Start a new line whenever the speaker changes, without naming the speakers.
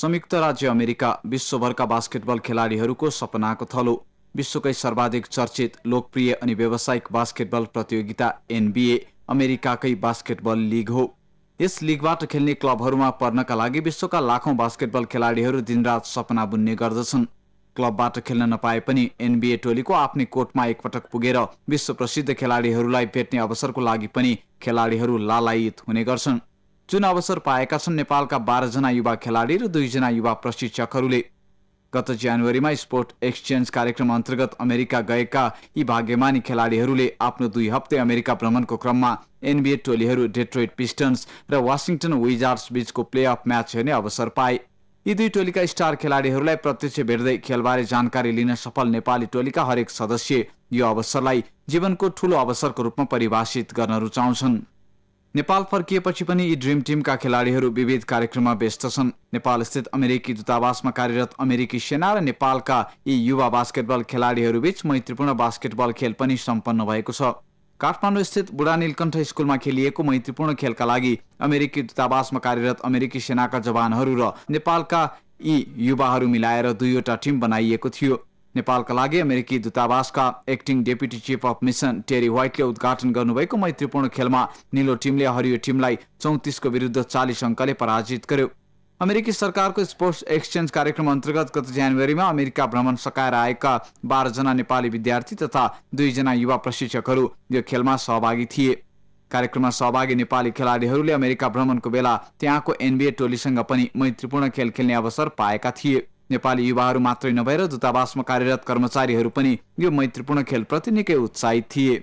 संयुक्त राज्य अमेरिका विश्वभरका बास्केटबल खेलाडीहरूको सपनाको थलो विश्वकै सर्वाधिक चर्चित लोकप्रिय अनि व्यावसायिक बास्केटबल प्रतियोगिता एनबिए अमेरिकाकै बास्केटबल लिग हो यस लिगबाट खेल्ने क्लबहरूमा पर्नका लागि विश्वका लाखौँ बास्केटबल खेलाडीहरू दिनरात सपना बुन्ने गर्दछन् क्लबबाट खेल्न नपाए पनि एनबिए टोलीको आफ्नै कोर्टमा एकपटक पुगेर विश्व प्रसिद्ध खेलाडीहरूलाई भेट्ने अवसरको लागि पनि खेलाडीहरू लालायित हुने गर्छन् जुन अवसर पाएका छन् नेपालका बाह्रजना युवा खेलाडी र दुईजना युवा प्रशिक्षकहरूले गत जनवरीमा स्पोर्ट एक्सचेन्ज कार्यक्रम अन्तर्गत अमेरिका गएका यी भाग्यमानी खेलाडीहरूले आफ्नो दुई हप्ते अमेरिका भ्रमणको क्रममा एनबिए टोलीहरू डेट्रोइट पिस्टन्स र वासिङटन विजार्स बीचको प्लेअफ म्याच हेर्ने अवसर पाए यी दुई टोलीका स्टार खेलाडीहरूलाई प्रत्यक्ष भेट्दै खेलबारे जानकारी लिन सफल नेपाली टोलीका हरेक सदस्य यो अवसरलाई जीवनको ठूलो अवसरको रूपमा परिभाषित गर्न रुचाउँछन् नेपाल फर्किएपछि पनि यी ड्रिम टिमका खेलाडीहरू विविध कार्यक्रममा व्यस्त छन् नेपालस्थित अमेरिकी दूतावासमा कार्यरत अमेरिकी सेना र नेपालका यी युवा बास्केटबल खेलाडीहरूबीच मैत्रीपूर्ण बास्केटबल खेल पनि सम्पन्न भएको छ काठमाडौँ स्थित बुढा नीलकण्ठ स्कुलमा खेलिएको मैत्रीपूर्ण खेलका लागि अमेरिकी दूतावासमा कार्यरत अमेरिकी सेनाका जवानहरू र नेपालका यी युवाहरू मिलाएर दुईवटा टिम बनाइएको थियो नेपालका लागि अमेरिकी दूतावासका acting deputy chief of mission Terry व्हाइटले उद्घाटन गर्नुभएको मैत्रीपूर्ण खेलमा निलो टिमले हरियो टिमलाई चौतिसको विरुद्ध चालिस अङ्कले पराजित गर्यो अमेरिकी सरकारको स्पोर्ट्स एक्सचेन्ज कार्यक्रम अन्तर्गत गत जनवरीमा अमेरिका भ्रमण सकाएर आएका बाह्रजना नेपाली विद्यार्थी तथा दुईजना युवा प्रशिक्षकहरू यो खेलमा सहभागी थिए कार्यक्रममा सहभागी नेपाली खेलाडीहरूले अमेरिका भ्रमणको बेला त्यहाँको एनबिए टोलीसँग पनि मैत्रीपूर्ण खेल खेल्ने अवसर पाएका थिए नेपाली युवाहरू मात्रै नभएर दूतावासमा कार्यरत कर्मचारीहरू पनि यो मैत्रीपूर्ण खेलप्रति निकै उत्साहित थिए